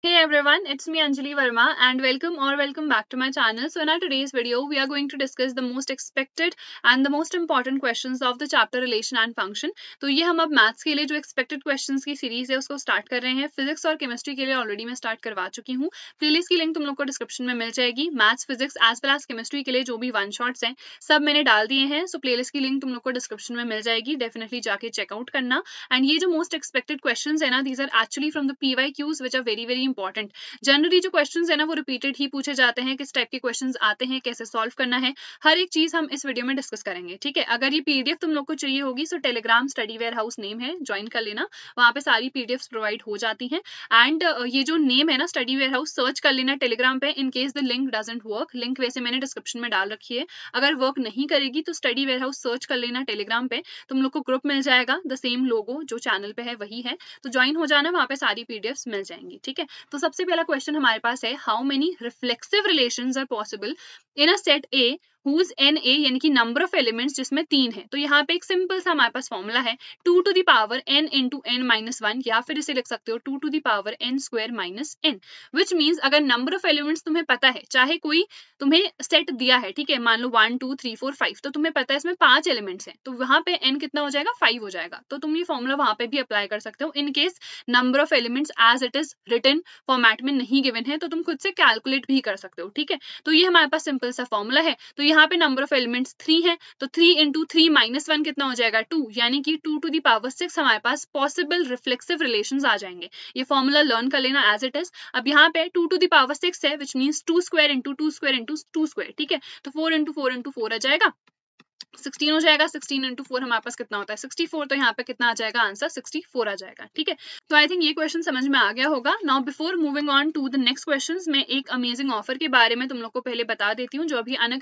Hey everyone, it's me Anjali Verma and welcome or welcome back to my channel. So in our today's video, we are going to discuss the most expected and the most important questions of the chapter relation and function. तो ये हम अब maths के लिए जो expected questions की series है उसको स्टार्ट कर रहे हैं फिजिक्स और केमिस्ट्री के लिए ऑलरेडी मैं स्टार्ट करवा चुकी हूँ प्लेलिस्ट की लिंक तुम लोग को डिस्क्रिप्शन में मिल जाएगी maths physics as well as chemistry के लिए जो भी वन शॉट्स हैं सब मैंने डाल दिए हैं सो प्ले लिस्ट की लिंक तुम लोग को डिस्क्रिप्शन में मिल जाएगी डेफिनेटली जाके चेकआउट करना एंड ये जो मोस्ट एक्सपेक्टेड क्वेश्चन है ना these are actually from the P Y Qs which are very very important generally जो क्वेश्चन है ना वो रिपीटेड ही पूछे जाते हैं किस टाइप के क्वेश्चन आते हैं कैसे सॉल्व करना है हर एक चीज हम इस वीडियो में डिस्कस करेंगे ठीक है अगर ये पीडीएफ तुम लोग को चाहिए होगी so Telegram study warehouse name है ज्वाइन कर लेना वहां पे सारी पीडीएफ प्रोवाइड हो जाती है एंड ये जो नेम है ना स्टडी वेयर हाउस सर्च कर लेना टेलीग्राम पे in case the link doesn't work link वैसे मैंने डिस्क्रिप्शन में डाल रखी है अगर वर्क नहीं करेगी तो स्टडी वेयर हाउस सर्च कर लेना टेलीग्राम पे तुम लोग को ग्रुप मिल जाएगा द सेम लोगो जो चैनल पे है वही है तो ज्वाइन हो जाना वहाँ पे सारी पीडीएफ मिल जाएंगी ठीक है तो सबसे पहला क्वेश्चन हमारे पास है how many reflexive relation are possible in a set A whose N A यानी कि नंबर ऑफ एलिमेंट्स जिसमें तीन है तो यहाँ पे एक सिंपल सा हमारे पास फॉर्मूला है two to the power N into N minus one या फिर इसे लिख सकते हो two to the power N square minus N which means अगर नंबर ऑफ एलिमेंट्स तुम्हें पता है चाहे कोई तुम्हें सेट दिया है ठीक है मान लो one two three four five तो तुम्हें पता है इसमें पांच एलिमेंट्स हैं तो वहां पे एन कितना हो जाएगा फाइव हो जाएगा तो तुम ये फॉर्मूला वहां पे भी अप्लाई कर सकते हो in case number of elements as it is written format में नहीं गिवन है तो तुम खुद से कैलकुलेट भी कर सकते हो ठीक है तो ये हमारे पास सिंपल सिंपल सा फॉर्मूला है तो यहाँ पे नंबर ऑफ एलिमेंट्स थ्री है तो three into three minus one कितना हो जाएगा टू यानी कि टू टू दावर सिक्स हमारे पास पॉसिबल रिफ्लेक्सिव रिलेशन आ जाएंगे ये फॉर्मूला लर्न कर लेना एज इट इज अब यहाँ पे टू टू दावर सिक्स है which mean two square into two square into two square ठीक है तो four into four into four आ जाएगा सिक्सटीन हो जाएगा सिक्सटीन इंटू फोर हमारे पास कितना होता है सिक्सटी फोर तो यहाँ पे कितना आ जाएगा आंसर सिक्सटी फोर आ जाएगा ठीक है तो आई थिंक ये क्वेश्चन समझ में आ गया होगा now before moving on to the next question मैं एक अमेजिंग ऑफर के बारे में तुम लोग को पहले बता देती हूँ जो अभी अन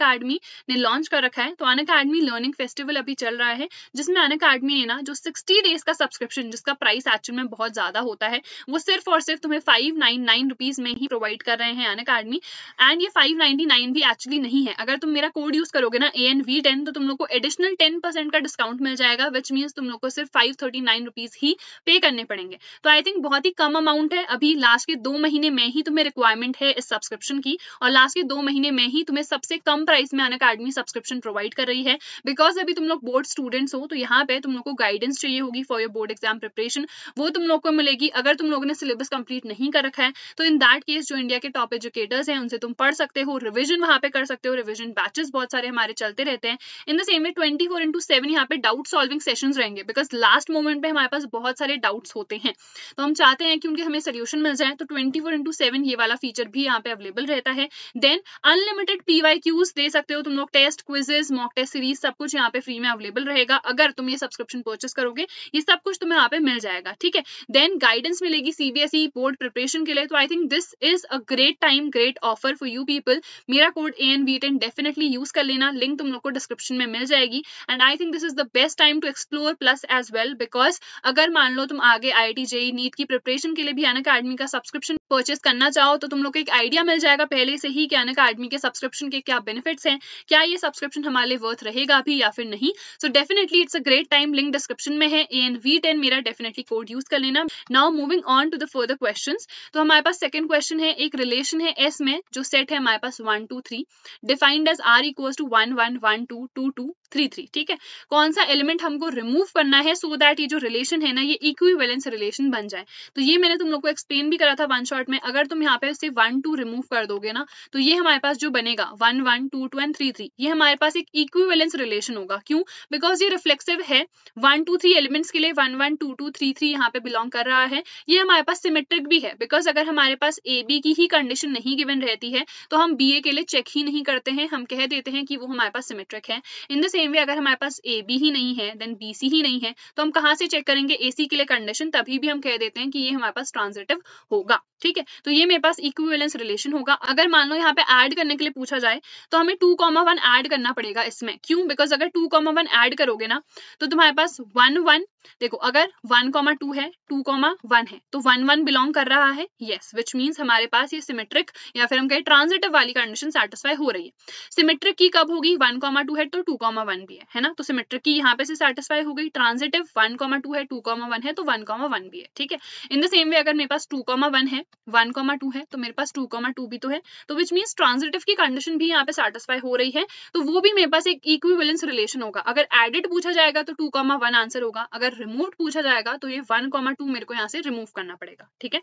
ने लॉन्च कर रखा है तो अन अकेडमी लर्निंग फेस्टिवल अभी चल रहा है जिसमें अन अकेडमी ने ना जो सिक्सटी डेज का सब्सक्रिप्शन जिसका प्राइस एक्चुअल में बहुत ज्यादा होता है वो सिर्फ और सिर्फ तुम्हें फाइव नाइन नाइन रुपीज में ही प्रोवाइड कर रहे हैं अन अकेडमी एंड ये फाइव नाइनटी नाइन भी एक्चुअली नहीं है अगर तुम मेरा कोड यूज करोगे ना ए एन वी टेन तो तुम लोग लोग को एडिशनल टेन परसेंट का डिस्काउंट मिल जाएगा विच मीन्स तुम लोग को सिर्फ फाइव थर्टी नाइन रुपीज ही पे करने पड़ेंगे तो आई थिंक बहुत ही कम अमाउंट है अभी लास्ट के दो महीने में ही तुम्हें रिक्वायरमेंट है इस सब्सक्रिप्शन की और लास्ट के दो महीने में ही तुम्हें सबसे कम प्राइस में अन अकेडमी सब्सक्रिप्शन प्रोवाइड कर रही है बिकॉज अभी तुम लोग बोर्ड स्टूडेंट्स हो तो यहाँ पे तुम लोग को गाइडेंस चाहिए होगी for your board exam preparation वो तुम लोग को मिलेगी अगर तुम लोगों ने सिलेबस कंप्लीट नहीं कर रखा है तो इन दैट केस जो इंडिया के टॉप एजुकेटर्स हैं उनसे तुम पढ़ सकते हो रिविजन वहां पे कर सकते हो रिविजन बैचेस बहुत सारे हमारे चलते रहते हैं in the same way twenty four into seven यहाँ पे डाउट सॉल्विंग सेशन रहेंगे बिकॉज लास्ट मोमेंट पे हमारे पास बहुत सारे डाउट्स होते हैं तो हम चाहते हैं कि उनके हमें सोल्यूशन मिल जाए तो ट्वेंटी फोर इंटू सेवन ये वाला फीचर भी यहाँ पे अवेलेबल रहता है देन अनलिमिटेड पीवाई क्यूज दे सकते हो तुम लोग test quizzes mock test series सब कुछ यहाँ पे फ्री में अवेलेबल रहेगा अगर तुम ये सब्सक्रिप्शन परचेस करोगे ये सब कुछ तुम्हें यहाँ पे मिल जाएगा ठीक है देन गाइडेंस मिलेगी सीबीएसई बोर्ड प्रिपरेशन के लिए तो I think this is a great time great offer for you people मेरा code A N B ten definitely use कर लेना लिंक तुम लोग को डिस्क्रिप्शन में मिल जाएगी and I think this is the best time to explore plus as well because अगर मान लो तुम आगे आई टी जेई नीट की प्रिपरेशन के लिए भी अन अकेडमी का सब्सक्रिप्शन परचेस करना चाहो तो तुम लोग को एक आइडिया मिल जाएगा पहले से ही कि अन अकेडमी के सब्सक्रिप्शन के क्या बेनिफिट्स हैं क्या ये सब्सक्रिप्शन हमारे लिए वर्थ रहेगा भी या फिर नहीं so definitely it's a great time link description में है ए एन वी टेन मेरा डेफिनेटली कोड यूज कर लेना now moving on to the further question तो हमारे पास सेकेंड क्वेश्चन है एक रिलेशन है एस में जो सेट है हमारे पास one two three defined as R equal to one one one two two two tout. Three three ठीक है कौन सा एलिमेंट हमको रिमूव करना है सो so दैट ये जो रिलेशन है ना ये इक्विवेलेंस रिलेशन बन जाए तो ये मैंने तुम लोग को एक्सप्लेन भी करा था वन शॉट में अगर तुम यहाँ पे सिर्फ वन टू रिमूव कर दोगे ना तो ये हमारे पास जो बनेगा one one two two and three three ये हमारे पास एक इक्विवेलेंस रिलेशन होगा क्यों बिकॉज ये रिफ्लेक्सिव है वन टू थ्री एलिमेंट्स के लिए one one two two three three यहाँ पे बिलोंग कर रहा है ये हमारे पास सिमेट्रिक भी है बिकॉज अगर हमारे पास ए बी की ही कंडीशन नहीं गिवन रहती है तो हम बी ए के लिए चेक ही नहीं करते हैं हम कह देते हैं कि वो हमारे पास सिमेट्रिक है इन द सेम वे अगर हमारे पास ए बी ही नहीं है देन बी सी ही नहीं है तो हम कहाँ से चेक करेंगे ए सी के लिए कंडीशन तभी भी हम कह देते हैं कि ये हमारे पास ट्रांजिटिव होगा ठीक है तो ये मेरे पास इक्विवेलेंस रिलेशन होगा अगर मान लो यहाँ पे ऐड करने के लिए पूछा जाए तो हमें टू कॉमा वन ऐड करना पड़ेगा इसमें क्यों बिकॉज अगर टू कॉमा वन ऐड करोगे ना तो तुम्हारे पास वन वन देखो अगर वन कॉमा टू है टू कॉमा वन है तो वन वन बिलोंग कर रहा है यस विच मीन्स हमारे पास ये सिमेट्रिक या फिर हम कहें ट्रांजिटिव वाली कंडीशन सेटिस्फाई हो रही है सिमेट्रिक की कब होगी वन कॉमा टू है तो टू कॉमा वन भी है है ना तो सिमेट्रिक की यहाँ पे से सेटिस्फाई हो गई ट्रांजिटिव वन कॉमा टू है टू कॉमा वन है तो वन कॉमा वन भी है ठीक है इन द सेम वे अगर मेरे पास टू कॉमा वन है वन कॉमा टू है तो मेरे पास टू कॉमा टू भी तो है तो विच मीन्स ट्रांजिटिव की कंडीशन भी यहाँ पे सेटिस्फाई हो रही है तो वो भी मेरे पास एक इक्विवेलेंस रिलेशन होगा अगर एडिट पूछा जाएगा तो टू कॉमा वन आंसर होगा अगर रिमूव पूछा जाएगा तो ये वन कॉमा टू मेरे को यहाँ से रिमूव करना पड़ेगा ठीक है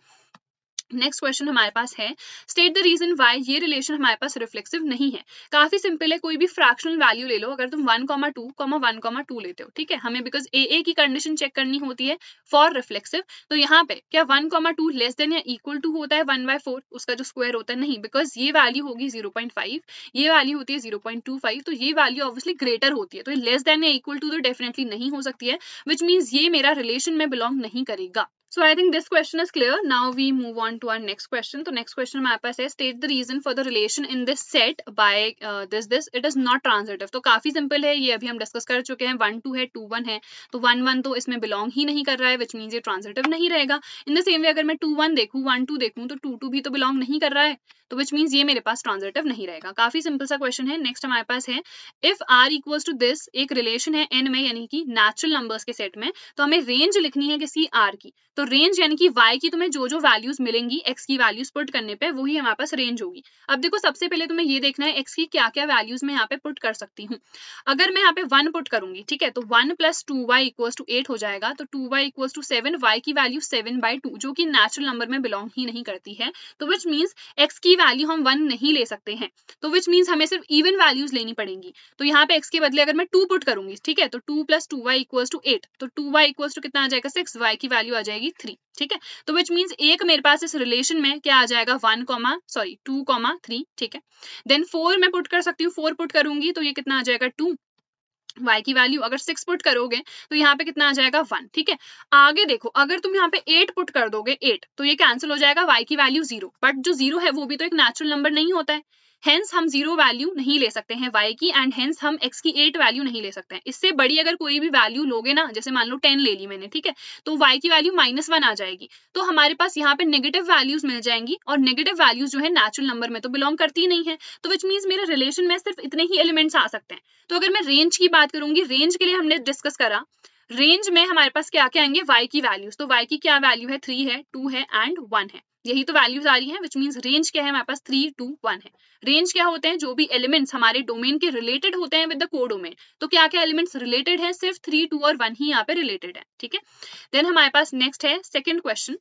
नेक्स्ट क्वेश्चन हमारे पास है स्टेट द रीजन वाई ये रिलेशन हमारे पास रिफ्लेक्सिव नहीं है काफी सिंपल है कोई भी फ्रैक्शनल वैल्यू ले लो अगर तुम one comma two comma one comma two लेते हो ठीक है हमें बिकॉज ए ए की कंडीशन चेक करनी होती है फॉर रिफ्लेक्सिव तो यहाँ पे क्या one comma two less than या इक्वल टू होता है वन बाय फोर उसका जो स्क्वायर होता है नहीं बिकॉज ये वैल्यू होगी जीरो पॉइंट फाइव ये वैल्यू होती है जीरो पॉइंट टू फाइव तो ये वैल्यू ऑब्वियसली ग्रेटर होती है तो लेस देन या इक्वल टू तो डेफिनेटली नहीं हो सकती है विच मीन्स ये मेरा रिलेशन में बिलोंग नहीं करेगा so I think this question is clear now we move on to R next question तो नेक्स्ट क्वेश्चन हमारे पास है state the reason for the relation in this set by this this it is not transitive तो काफी simple है ये अभी हम डिस्कस कर चुके हैं वन टू है टू वन है तो वन वन तो इसमें बिलोंग ही नहीं कर रहा है विच मीन्स ये ट्रांसलेटिव नहीं रहेगा इन द सेम वे अगर मैं टू वन देखूँ वन टू देखूँ तो टू टू भी तो बिलोंग नहीं कर रहा है तो विच मीन्स ये मेरे पास ट्रांसलेटिव नहीं रहेगा काफी सिंपल सा क्वेश्चन है नेक्स्ट हमारे पास है if R equals to this एक रिलेशन है एन में यानी कि नेचुरल नंबर्स के सेट में तो हमें रेंज लिखनी है किसी आर की तो तो रेंज यानी कि वाई की तुम्हें जो जो वैल्यूज मिलेंगी एक्स की वैल्यूज पुट करने पे वही हमारे पास रेंज होगी अब देखो सबसे पहले तुम्हें ये देखना है एक्स की क्या क्या वैल्यूज मैं यहाँ पे पुट कर सकती हूँ अगर मैं यहाँ पे वन पुट करूंगी ठीक है तो one plus two Y equals to eight हो जाएगा तो two Y equals to seven Y की वैल्यू सेवन बाई टू जो की नेचुरल नंबर में बिलोंग ही नहीं करती है तो विच मीन्स एक्स की वैल्यू हम वन नहीं ले सकते हैं तो विच मीन्स हमें सिर्फ इवन वैल्यूज लेनी पड़ेंगी तो यहाँ पे एक्स के बदले अगर मैं टू पुट करूंगी ठीक है तो two plus two Y equals to eight तो टू वाई इक्वल्स टू कितना आ जाएगा सिक्स वाई की वैल्यू आ जाएगी थ्री ठीक है तो विच मीन्स एक मेरे पास इस रिलेशन में क्या आ जाएगा one comma sorry two comma three ठीक है देन फोर मैं पुट कर सकती हूँ फोर पुट करूंगी तो ये कितना आ जाएगा टू y की वैल्यू अगर सिक्स पुट करोगे तो यहाँ पे कितना आ जाएगा वन ठीक है आगे देखो अगर तुम यहाँ पे एट पुट कर दोगे एट तो ये कैंसिल हो जाएगा y की वैल्यू जीरो बट जो जीरो है वो भी तो एक नेचुरल नंबर नहीं होता है हेंस हम जीरो वैल्यू नहीं ले सकते हैं वाई की एंड हेंस हम एक्स की एट वैल्यू नहीं ले सकते हैं इससे बड़ी अगर कोई भी वैल्यू लोगे ना जैसे मान लो टेन ले ली मैंने ठीक है तो वाई की वैल्यू माइनस वन आ जाएगी तो हमारे पास यहाँ पे नेगेटिव वैल्यूज मिल जाएंगी और नेगेटिव वैल्यूज जो है नेचुरल नंबर में तो बिलोंग करती नहीं है तो विच मीन्स मेरे रिलेशन में सिर्फ इतने ही एलिमेंट्स आ सकते हैं तो अगर मैं रेंज की बात करूंगी रेंज के लिए हमने डिस्कस करा रेंज में हमारे पास क्या क्या आएंगे वाई की वैल्यूज तो वाई की क्या वैल्यू है थ्री है टू है एंड वन है यही तो वैल्यूज आ रही है विच मीन्स रेंज क्या है हमारे पास थ्री टू वन है रेंज क्या होते हैं जो भी एलिमेंट्स हमारे डोमेन के रिलेटेड होते हैं विद द को डोमेन तो क्या क्या एलिमेंट्स रिलेटेड है सिर्फ थ्री टू और वन ही यहाँ पे रिलेटेड है ठीक है देन हमारे पास नेक्स्ट है second question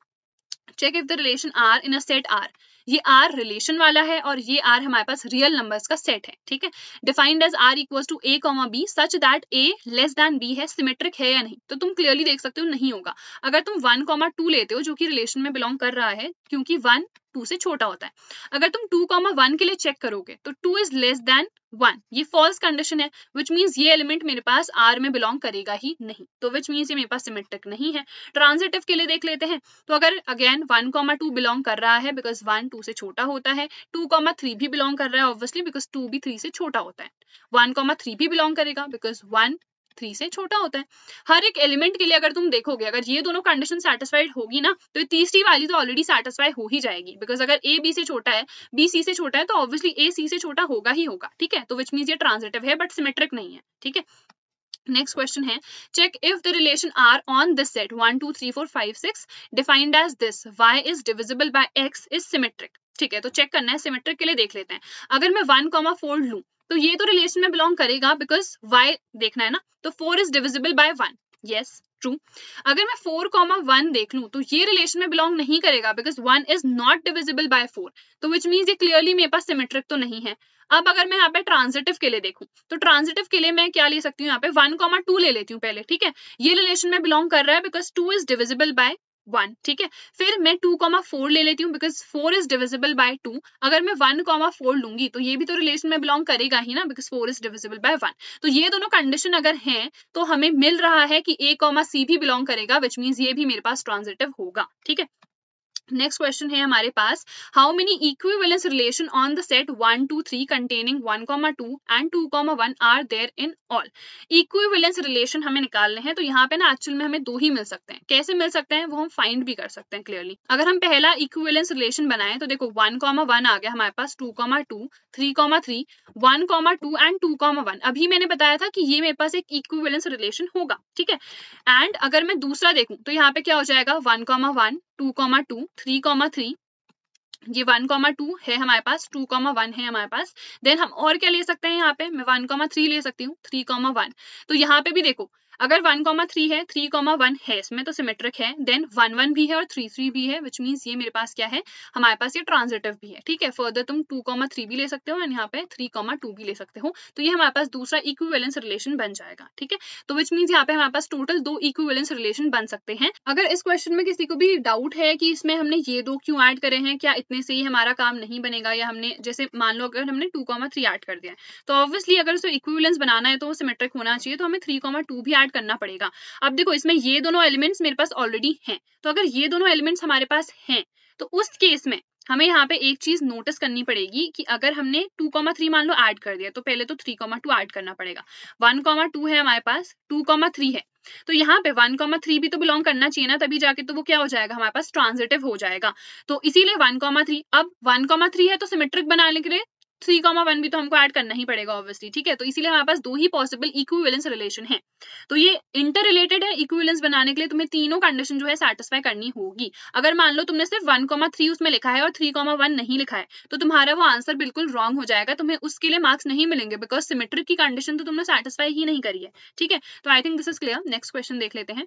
check if the relation R in a set R ये आर रिलेशन वाला है और ये आर हमारे पास रियल नंबर्स का सेट है ठीक है defined as R equal to A comma B such that A less than B है सिमेट्रिक है या नहीं तो तुम क्लियरली देख सकते हो नहीं होगा अगर तुम वन कॉमा टू लेते हो जो कि रिलेशन में बिलोंग कर रहा है क्योंकि वन टू से छोटा होता है अगर तुम टू कॉमा वन के लिए चेक करोगे तो two is less than one ये फॉल्स कंडीशन है विच मीन्स ये एलिमेंट मेरे पास आर में बिलोंग करेगा ही नहीं तो विच मीन्स ये मेरे पास सिमेट्रिक नहीं है ट्रांजिटिव के लिए देख लेते हैं तो अगर again one comma two belong कर रहा है बिकॉज वन टू से छोटा होता है टू कॉमा थ्री भी बिलोंग कर रहा है ऑब्वियसली बिकॉज टू भी थ्री से छोटा होता है वन कॉमा थ्री भी बिलोंग करेगा बिकॉज वन थ्री से छोटा होता है हर एक एलिमेंट के लिए अगर तुम देखोगे अगर ये दोनों कंडीशन सेटिस्फाइड होगी ना तो तीसरी वाली तो ऑलरेडी सेटिस्फाई हो ही जाएगी बिकॉज अगर ए बी से छोटा है बी सी से छोटा है तो ऑब्वियसली ए सी से छोटा होगा ही होगा ठीक है तो विच मीन ये ट्रांजिटिव है बट सिमेट्रिक नहीं है ठीक है नेक्स्ट क्वेश्चन है check if the relation R on this set one two three four five six defined as this Y is divisible by X is symmetric ठीक है तो चेक करना है सिमेट्रिक के लिए देख लेते हैं अगर मैं वन कॉमा फोर लू तो ये तो रिलेशन में बिलोंग करेगा बिकॉज वाई देखना है ना तो four is divisible by one yes true अगर मैं फोर कॉमा वन देख लू तो ये रिलेशन में बिलोंग नहीं करेगा because one is not divisible by four तो विच मीन ये क्लियरली मेरे पास सिमेट्रिक तो नहीं है अब अगर मैं यहाँ पे ट्रांजिटिव के लिए देखूं तो ट्रांजिटिव के लिए मैं क्या ले सकती हूँ यहाँ पे वन कॉमा टू ले लेती हूँ पहले ठीक है ये रिलेशन में बिलोंग कर रहा है because two is divisible by one ठीक है फिर मैं टू कॉमा फोर ले लेती हूँ because four is divisible by two अगर मैं वन कॉमा फोर लूंगी तो ये भी तो रिलेशन में बिलोंग करेगा ही ना because four is divisible by one तो ये दोनों कंडीशन अगर हैं तो हमें मिल रहा है कि ए कॉमा सी भी बिलोंग करेगा विच मीन्स ये भी मेरे पास ट्रांजिटिव होगा ठीक है नेक्स्ट क्वेश्चन है हमारे पास how many equivalence relation on the set one two three containing one comma two and two comma one are there in all equivalence relation हमें निकालने हैं तो यहाँ पे ना एक्चुअल में हमें दो ही मिल सकते हैं कैसे मिल सकते हैं वो हम फाइंड भी कर सकते हैं क्लियरली अगर हम पहला इक्विवेलेंस रिलेशन बनाए तो देखो वन कॉमा वन आ गया हमारे पास two comma two three comma three one comma two and two comma one अभी मैंने बताया था कि ये मेरे पास एक इक्विवेलेंस रिलेशन होगा ठीक है एंड अगर मैं दूसरा देखूं तो यहाँ पे क्या हो जाएगा one comma one two comma two three comma three ये वन कॉमा टू है हमारे पास टू कॉमा वन है हमारे पास देन हम और क्या ले सकते हैं यहाँ पे मैं वन कॉमा थ्री ले सकती हूँ थ्री कॉमा वन तो यहाँ पे भी देखो अगर वन कॉमा थ्री है थ्री कॉमा वन है इसमें तो सिमेट्रिक है देन वन वन भी है और थ्री थ्री भी है विच मीन्स ये मेरे पास क्या है हमारे पास ये ट्रांजिटिव भी है ठीक है फर्दर तुम टू कॉमा थ्री भी ले सकते हो एंड यहाँ पे थ्री कॉमा टू भी ले सकते हो तो ये हमारे पास दूसरा इक्विवेलेंस रिलेशन बन जाएगा ठीक है तो विच मीन्स यहाँ पे हमारे पास टोटल दो इक्विवेलेंस रिलेशन बन सकते हैं अगर इस क्वेश्चन में किसी को भी डाउट है कि इसमें हमने ये दो क्यों ऐड करे हैं क्या इतने से ही हमारा काम नहीं बनेगा या हमने जैसे मान लो अगर हमने टू कॉमा थ्री ऐड कर दिया तो ऑब्वियसली अगर उसको इक्विवेलेंस बनाना है तो सिमेट्रिक होना चाहिए तो हमें थ्री कॉमा टू भी ऐड कैलकुलेट करना पड़ेगा अब देखो इसमें ये दोनों एलिमेंट्स मेरे पास ऑलरेडी हैं तो अगर ये दोनों एलिमेंट्स हमारे पास हैं तो उस केस में हमें यहाँ पे एक चीज नोटिस करनी पड़ेगी कि अगर हमने 2.3 मान लो ऐड कर दिया तो पहले तो 3.2 ऐड करना पड़ेगा 1.2 है हमारे पास 2.3 है तो यहाँ पे 1.3 भी तो बिलोंग करना चाहिए ना तभी जाके तो वो क्या हो जाएगा हमारे पास ट्रांजिटिव हो जाएगा तो इसीलिए 1.3 अब 1.3 है तो सिमेट्रिक बनाने के लिए थ्री कॉमा वन भी तो हमको ऐड करना ही पड़ेगा ऑब्वियसली ठीक है तो इसीलिए हमारे पास दो ही पॉसिबल इक्विवेलेंस रिलेशन है तो ये इंटर रिलेटेड है इक्विवेलेंस बनाने के लिए तुम्हें तीनों कंडीशन जो है सेटिस्फाई करनी होगी अगर मान लो तुमने सिर्फ वन कॉमा थ्री उसमें लिखा है और थ्री कॉमा वन नहीं लिखा है तो तुम्हारा वो आंसर बिल्कुल रॉन्ग हो जाएगा तुम्हें उसके लिए मार्क्स नहीं मिलेंगे बिकॉज सिमेट्रिक की कंडीशन तो तुमने सेटिस्फाई ही नहीं करी है ठीक है तो I think this is clear next question देख लेते हैं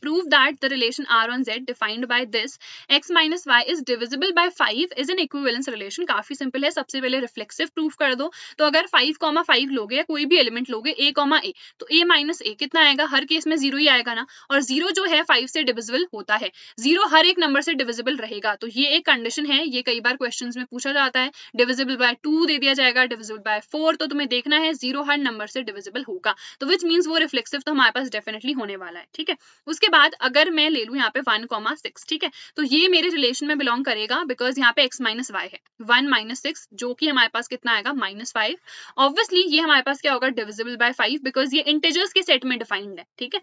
prove that the relation r on z defined by this x minus y is divisible by 5 is an equivalence relation काफी सिंपल है सबसे पहले रिफ्लेक्सिव प्रूफ कर दो तो अगर 5 कॉमा फाइव लोगे या कोई भी एलिमेंट लोगे a कॉमा ए तो a माइनस ए कितना आएगा हर केस में जीरो ही आएगा ना और जीरो जो है फाइव से डिविजिबल होता है जीरो हर एक नंबर से डिविजिबल रहेगा तो ये एक कंडीशन है ये कई बार क्वेश्चन में पूछा जाता है डिविजिबल बाय टू दे दिया जाएगा डिविजिबल बाय फोर तो तुम्हें देखना है जीरो हर नंबर से डिविजिबल होगा तो विच मीन्स वो रिफ्लेक्सिव तो हमारे पास डेफिनेटली होने वाला है ठीक है उसके उसके बाद अगर मैं ले लू यहाँ पे वन कॉमा सिक्स ठीक है तो ये मेरे रिलेशन में बिलोंग करेगा बिकॉज यहाँ पे एक्स माइनस वाई है वन माइनस सिक्स जो कि हमारे पास कितना आएगा माइनस फाइव ऑब्वियसली ये हमारे पास क्या होगा डिविजिबल बाय फाइव बिकॉज ये इंटेजर्स के सेट में डिफाइंड है ठीक है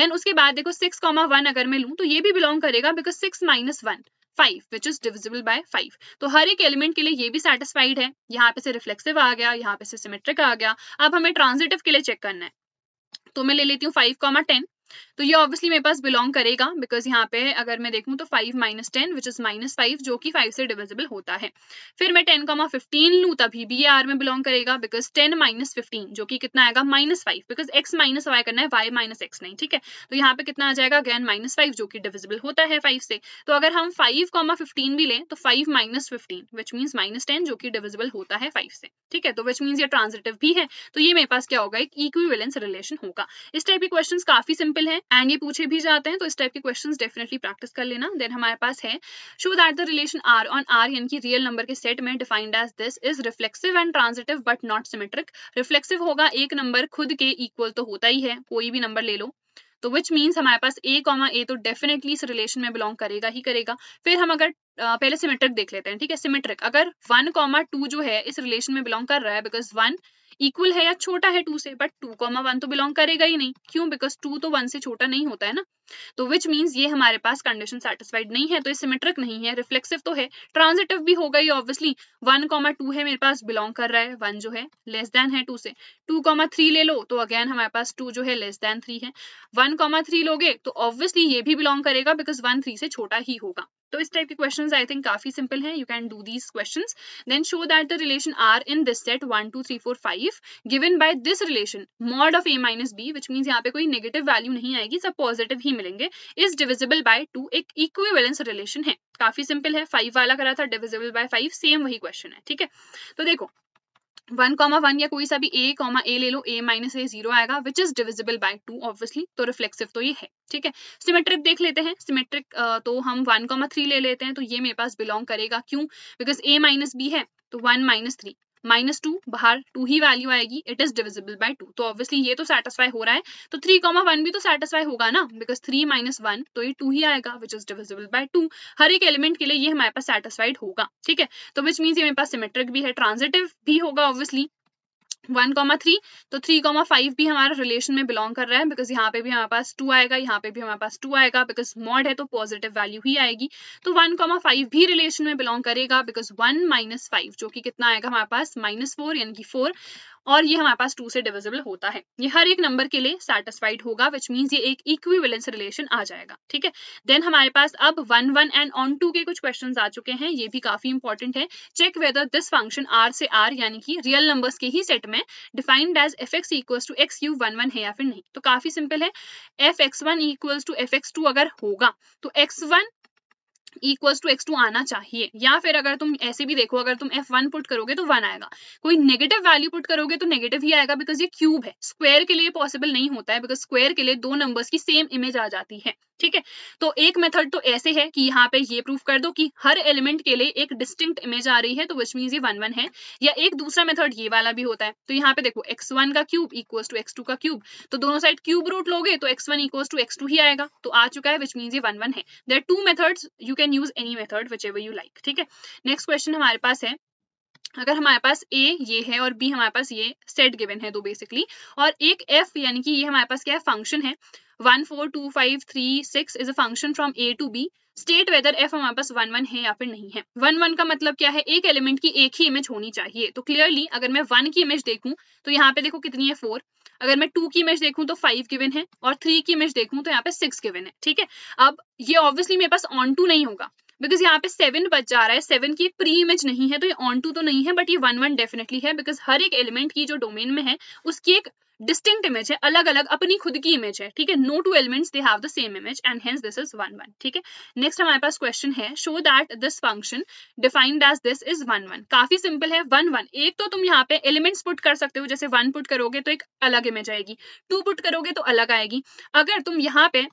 देन उसके बाद देखो सिक्स कॉमा वन अगर मैं लूँ तो ये भी बिलोंग करेगा because six minus one five which is divisible by five तो हर एक एलिमेंट के लिए ये भी सेटिस्फाइड है यहाँ पे से रिफ्लेक्सिव आ गया यहाँ पे से सिमेट्रिक आ गया अब हमें ट्रांजिटिव के लिए चेक करना है तो मैं ले लेती हूँ फाइव कॉमा टेन तो ये ऑब्वियसली मेरे पास बिलोंग करेगा बिकॉज यहाँ पे अगर मैं देखूँ तो five minus ten which is minus five जो कि फाइव से डिविजिबल होता है फिर मैं टेन कॉमा फिफ्टीन लूँ तभी भी ये आर में बिलोंग करेगा बिकॉज टेन माइनस फिफ्टीन जो कि कितना आएगा minus five because x minus y करना है वाई माइनस एक्स नहीं ठीक है तो यहाँ पे कितना आ जाएगा अगेन माइनस फाइव जो कि डिविजिबल होता है फाइव से तो अगर हम फाइव कॉमा फिफ्टीन भी लें तो five minus fifteen which means minus ten जो कि डिविजिबल होता है फाइव से ठीक है तो विच मीन्स ये ट्रांजिटिव भी है तो ये मेरे पास क्या होगा एक इक्वी रिलेशन होगा इस टाइप के क्वेश्चन काफी सिंपल सिंपल है एंड ये पूछे भी जाते हैं तो इस टाइप के क्वेश्चन डेफिनेटली प्रैक्टिस कर लेना देन हमारे पास है show that the relation R on R यानी कि रियल नंबर के सेट में defined as this is reflexive and transitive but not symmetric reflexive होगा एक नंबर खुद के इक्वल तो होता ही है कोई भी नंबर ले लो तो विच मीन्स हमारे पास ए कॉमा ए तो डेफिनेटली इस रिलेशन में बिलोंग करेगा ही करेगा फिर हम अगर पहले सिमेट्रिक देख लेते हैं ठीक है सिमेट्रिक अगर वन कॉमा टू जो है इस रिलेशन में बिलोंग कर रहा है बिकॉज वन इक्वल है या छोटा है टू से बट टू कॉमा वन तो बिलोंग करेगा ही नहीं क्यों बिकॉज टू तो वन से छोटा नहीं होता है ना तो विच मीन्स ये हमारे पास कंडीशन सेटिस्फाइड नहीं है तो ये सिमेट्रिक नहीं है रिफ्लेक्सिव तो है ट्रांजिटिव भी होगा ये ऑब्वियसली वन कॉमा टू है मेरे पास बिलोंग कर रहा है वन जो है लेस देन है टू से टू कॉमा थ्री ले लो तो अगेन हमारे पास टू जो है लेस देन थ्री है वन कॉमा थ्री लोगे तो ऑब्वियसली ये भी बिलोंग करेगा बिकॉज वन थ्री से छोटा ही होगा तो इस टाइप के क्वेश्चन आई थिंक काफी सिंपल है you can do these question then show that the relation R in this set one two three four five given by this relation mod of a minus b which mean यहाँ पे कोई negative value नहीं आएगी सब positive ही मिलेंगे is divisible by two एक equivalence relation है काफी सिंपल है फाइव वाला करा था डिविजिबल बाय फाइव सेम वही क्वेश्चन है ठीक है तो देखो वन कॉमा वन या कोई सा भी ए कॉमा ए ले लो ए माइनस ए जीरो आएगा which is divisible by two obviously तो रिफ्लेक्सिव तो ये है ठीक है सिमेट्रिक देख लेते हैं सिमेट्रिक तो हम वन कॉमा थ्री ले लेते हैं तो ये मेरे पास बिलोंग करेगा क्यों बिकॉज ए माइनस बी है तो one minus three minus two बाहर टू ही वैल्यू आएगी it is divisible by two तो ऑब्वियसली ये तो सेटिस्फाई हो रहा है तो थ्री कॉमा वन भी तो सेटिस्फाई होगा ना बिकॉज थ्री माइनस वन तो ये टू ही आएगा which is divisible by two हर एक एलिमेंट के लिए ये हमारे पास सेटिस्फाइड होगा ठीक है तो विच मीन्स ये मेरे पास सिमेट्रिक भी है ट्रांजिटिव भी होगा ऑब्वियसली वन कॉमा थ्री तो थ्री कॉमा फाइव भी हमारा रिलेशन में बिलोंग कर रहा है बिकॉज यहाँ पे भी हमारे पास टू आएगा यहाँ पे भी हमारे पास टू आएगा बिकॉज मॉड है तो पॉजिटिव वैल्यू ही आएगी तो वन कॉमा फाइव भी रिलेशन में बिलोंग करेगा बिकॉज वन माइनस फाइव जो कि कितना आएगा हमारे पास माइनस फोर यानी कि फोर और ये हमारे पास टू से डिविजिबल होता है ये हर एक नंबर के लिए सेटिस्फाइड होगा विच मीन ये एक इक्विवेलेंस रिलेशन आ जाएगा ठीक है देन हमारे पास अब one one and onto के कुछ क्वेश्चन आ चुके हैं ये भी काफी इंपॉर्टेंट है check whether this function R से आर यानी कि रियल नंबर्स के ही सेट में defined as f x equal to x you one one है या फिर नहीं तो काफी सिंपल है f x one equal to f x two अगर होगा तो x one equals to x two आना चाहिए या फिर अगर तुम ऐसे भी देखो अगर तुम एफ वन पुट करोगे तो वन आएगा कोई नेगेटिव वैल्यू पुट करोगे तो नेगेटिव ही आएगा बिकॉज ये क्यूब है स्क्वायर के लिए पॉसिबल नहीं होता है बिकॉज स्क्वायर के लिए दो नंबर्स की सेम इमेज आ जाती है ठीक है तो एक मेथड तो ऐसे है कि यहाँ पे ये प्रूफ कर दो कि हर एलिमेंट के लिए एक डिस्टिंक्ट इमेज आ रही है तो विच मीन ये वन वन है या एक दूसरा मेथड ये वाला भी होता है तो यहाँ पे देखो एक्स वन का cube equals to x two का क्यूब तो दोनों साइड क्यूब रूट लोगे तो x one equal to x two ही आएगा तो आ चुका है विच मीन ये वन वन है there two method you can use any method whichever you like ठीक है नेक्स्ट क्वेश्चन हमारे पास है अगर हमारे पास ए ये है और बी हमारे पास ये सेट गिवन है दो तो बेसिकली और एक एफ यानी कि ये हमारे पास क्या है फंक्शन है one four two five three six is a function from A to B state whether f हमारे पास वन वन है या फिर नहीं है वन वन का मतलब क्या है एक एलिमेंट की एक ही इमेज होनी चाहिए तो क्लियरली अगर मैं वन की इमेज देखूं तो यहाँ पे देखो कितनी है फोर अगर मैं टू की इमेज देखूं तो फाइव गिवन है और थ्री की इमेज देखूं तो यहाँ पे सिक्स गिवन है ठीक है अब ये ऑब्वियसली मेरे पास ऑन टू नहीं होगा बिकॉज यहाँ पे सेवन बच जा रहा है सेवन की एक प्री इमेज नहीं है तो ये ऑन टू तो नहीं है बट ये वन वन डेफिनेटली है बिकॉज हर एक एलिमेंट की जो डोमेन में है उसकी एक डिस्टिंक्ट इमेज है अलग अलग अपनी खुद की इमेज है ठीक है no two elements they have the same image and hence this is one one ठीक है नेक्स्ट हमारे पास क्वेश्चन है show that this function defined as this is one one काफी सिंपल है वन वन एक तो तुम यहाँ पे एलिमेंट्स पुट कर सकते हो जैसे वन पुट करोगे तो एक अलग इमेज आएगी टू पुट करोगे तो अलग आएगी अगर तुम यहाँ पे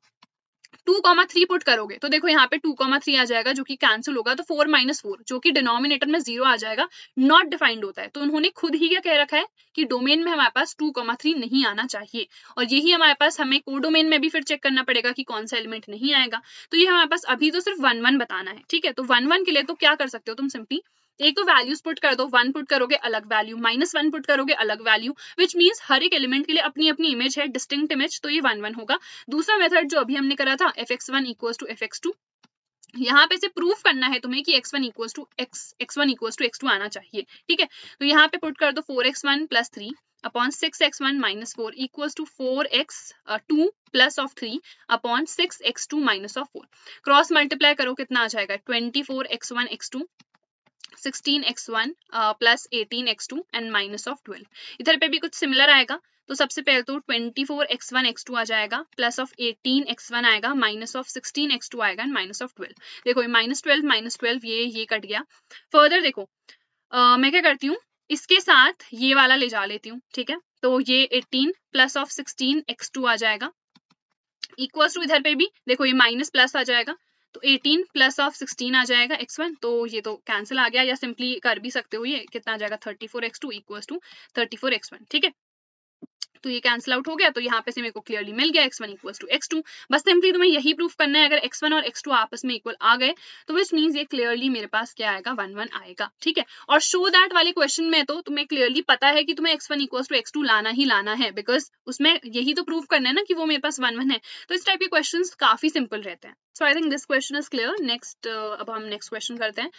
टू कॉमा थ्री पुट करोगे तो देखो यहाँ पे टू कॉमा थ्री आ जाएगा जो कि कैंसिल होगा तो फोर माइनस फोर जो कि डिनोमिनेटर में जीरो आ जाएगा नॉट डिफाइंड होता है तो उन्होंने खुद ही क्या कह रखा है कि डोमेन में हमारे पास टू कॉमा थ्री नहीं आना चाहिए और यही हमारे पास हमें कोडोमेन में भी फिर चेक करना पड़ेगा कि कौन सा एलिमेंट नहीं आएगा तो ये हमारे पास अभी तो सिर्फ वन वन बताना है ठीक है तो वन वन के लिए तो क्या कर सकते हो तुम सिंपली तो एक तो वैल्यूज पुट कर दो वन पुट करोगे अलग वैल्यू माइनस वन पुट करोगे अलग वैल्यू विच मीन्स हर एक एलिमेंट के लिए अपनी अपनी इमेज है डिस्टिंग इमेज तो ये वन वन होगा दूसरा मेथड जो अभी हमने करा था f x one equal to f x two यहाँ पे से प्रूव करना है तुम्हें कि x1 one equal to x x one equal to x two आना चाहिए ठीक है तो यहाँ पे पुट कर दो four x one plus three upon six x one minus four equal to four x two plus of three upon six x two minus of four cross multiply करो कितना आ जाएगा twenty four x one x two sixteen x one plus eighteen x two and minus of twelve इधर पे भी कुछ similar आएगा तो सबसे पहले तो twenty four x one x two आ जाएगा plus of eighteen x one आएगा minus of sixteen x two आएगा एंड माइनस ऑफ ट्वेल्व देखो ये माइनस ट्वेल्व माइनस ट्वेल्व ये ये कट गया फर्दर देखो uh, मैं क्या करती हूँ इसके साथ ये वाला ले जा लेती हूँ ठीक है तो ये eighteen plus of sixteen x two आ जाएगा इक्वल टू इधर पे भी देखो ये माइनस प्लस आ जाएगा तो 18 प्लस ऑफ 16 आ जाएगा x1 तो ये तो कैंसिल आ गया या सिंपली कर भी सकते हो ये कितना आ जाएगा thirty four equals to thirty ठीक है तो ये कैंसिल आउट हो गया तो यहाँ पे से मेरे को क्लियरली मिल गया x1 equal to x two बस सिंपली तुम्हें यही प्रूफ करना है अगर x1 और x2 आपस में इक्वल आ गए तो विच मीन्स ये क्लियरली मेरे पास क्या आएगा वन वन आएगा ठीक है और शो दैट वाले क्वेश्चन में तो तुम्हें क्लियरली पता है कि तुम्हें x1 इक्वल टू एक्स लाना ही लाना है बिकॉज उसमें यही तो प्रूफ करना है ना कि वो मेरे पास वन वन है तो इस टाइप के क्वेश्चन काफी सिंपल रहते हैं so I think this question is clear next अब हम नेक्स्ट क्वेश्चन करते हैं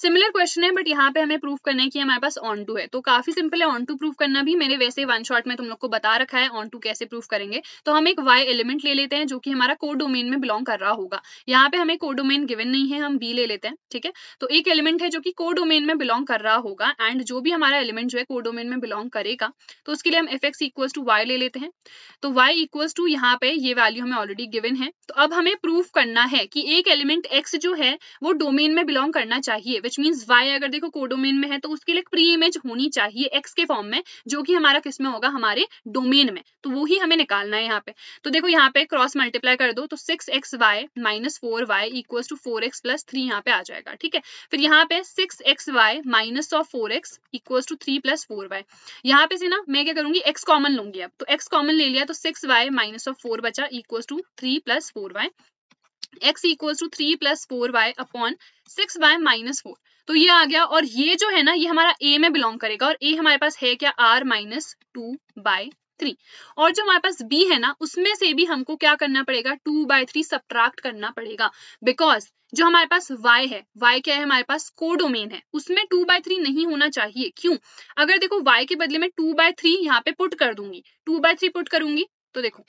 सिमिलर क्वेश्चन है बट यहाँ पे हमें प्रूफ करना है कि हमारे पास ऑन टू है तो काफी सिंपल है ऑन टू प्रूफ करना भी मैंने वैसे वन शॉट में तुम लोग को बता रखा है ऑन टू कैसे प्रूफ करेंगे तो हम एक वाई एलिमेंट ले लेते हैं जो कि हमारा कोड डोमेन में बिलोंग कर रहा होगा यहाँ पे हमें कोड डोमेन गिवन नहीं है हम बी ले लेते हैं ठीक है तो एक एलिमेंट है जो कि कोड डोमेन में बिलोंग कर रहा होगा एंड जो भी हमारा एलिमेंट जो है कोड डोमेन में बिलोंग करेगा तो उसके लिए हम f x equals to y ले लेते हैं तो वाई इक्वल्स टू यहाँ पे ये वैल्यू हमें ऑलरेडी गिवन है तो अब हमें प्रूफ करना है कि एक एलिमेंट एक्स जो है वो डोमेन में बिलोंग करना चाहिए विच मीन्स वाई अगर देखो कोडोमेन में है तो उसके लिए प्री इमेज होनी चाहिए एक्स के फॉर्म में जो कि हमारा किस में होगा हमारे डोमेन में तो वो ही हमें निकालना है यहाँ पे तो देखो यहाँ पे क्रॉस मल्टीप्लाई कर दो तो six x y minus four y equal to four x plus three यहाँ पे आ जाएगा ठीक है फिर यहाँ पे six x y minus of four x equal to three plus four y यहाँ पे से ना मैं क्या करूंगी एक्स कॉमन लूंगी अब तो एक्स कॉमन ले लिया तो six y minus of four बचा equal to three plus four y x equal to three plus four y upon six y minus four तो ये आ गया और ये जो है ना ये हमारा a में बिलोंग करेगा और a हमारे पास है क्या r minus two by three और जो हमारे पास b है ना उसमें से भी हमको क्या करना पड़ेगा टू बाय थ्री सब्ट्रैक्ट करना पड़ेगा बिकॉज जो हमारे पास y है y क्या है हमारे पास कोडोमेन है उसमें टू बाय थ्री नहीं होना चाहिए क्यों अगर देखो y के बदले में टू बाय थ्री यहाँ पे पुट कर दूंगी टू बाय थ्री पुट करूंगी तो देखो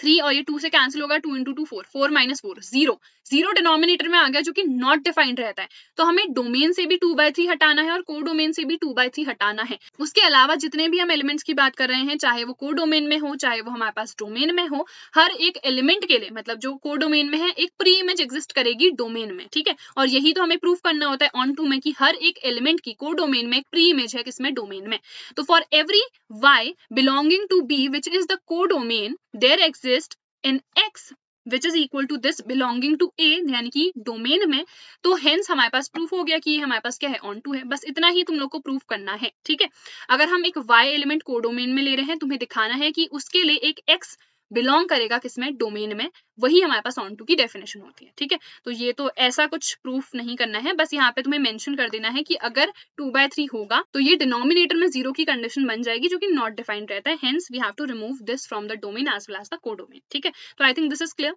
थ्री और ये टू से कैंसिल होगा two into two four four minus four zero zero denominator में आ गया जो कि नॉट डिफाइंड रहता है तो हमें डोमेन से भी टू बाय थ्री हटाना है और को डोमेन से भी टू बाय थ्री हटाना है उसके अलावा जितने भी हम एलिमेंट्स की बात कर रहे हैं चाहे वो को डोमेन में हो चाहे वो हमारे पास डोमेन में हो हर एक एलिमेंट के लिए मतलब जो को डोमेन में है एक प्री इमेज एग्जिस्ट करेगी डोमेन में ठीक है और यही तो हमें प्रूफ करना होता है ऑन टू में कि हर एक एलिमेंट की को डोमेन में एक प्री इमेज है किसमें डोमेन में तो for every y belonging to B which is the codomain there x exist in x which is equal to this belonging to A यानी कि डोमेन में तो हेंस हमारे पास प्रूफ हो गया कि ये हमारे पास क्या है ऑन टू है बस इतना ही तुम लोग को प्रूफ करना है ठीक है अगर हम एक वाई एलिमेंट को डोमेन में ले रहे हैं तुम्हें दिखाना है कि उसके लिए एक एक्स बिलोंग करेगा किसमें डोमेन में वही हमारे पास ऑन टू की डेफिनेशन होती है ठीक है तो ये तो ऐसा कुछ प्रूफ नहीं करना है बस यहाँ पे तुम्हें मेंशन कर देना है कि अगर टू बाय थ्री होगा तो ये डिनोमिनेटर में जीरो की कंडीशन बन जाएगी जो कि नॉट डिफाइंड रहता है hence we have to remove this from the domain as well as the को ठीक है तो I think this is clear